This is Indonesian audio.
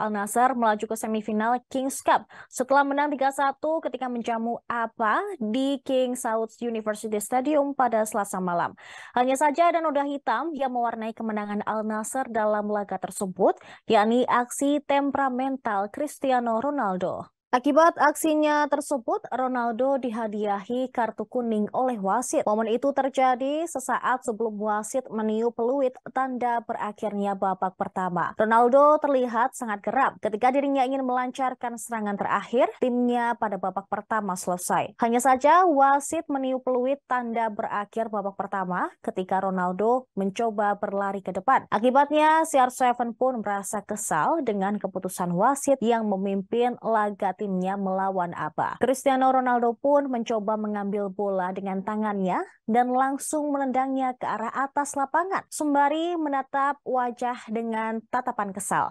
Al Nassr melaju ke semifinal Kings Cup setelah menang 3-1 ketika menjamu APA di King Saud University Stadium pada Selasa malam. Hanya saja ada noda hitam yang mewarnai kemenangan Al Nassr dalam laga tersebut, yakni aksi temperamental Cristiano Ronaldo. Akibat aksinya tersebut, Ronaldo dihadiahi kartu kuning oleh wasit. Momen itu terjadi sesaat sebelum wasit meniup peluit tanda berakhirnya babak pertama. Ronaldo terlihat sangat geram ketika dirinya ingin melancarkan serangan terakhir timnya pada babak pertama selesai. Hanya saja wasit meniup peluit tanda berakhir babak pertama ketika Ronaldo mencoba berlari ke depan. Akibatnya, CR7 pun merasa kesal dengan keputusan wasit yang memimpin laga timnya melawan apa. Cristiano Ronaldo pun mencoba mengambil bola dengan tangannya dan langsung menendangnya ke arah atas lapangan sembari menatap wajah dengan tatapan kesal.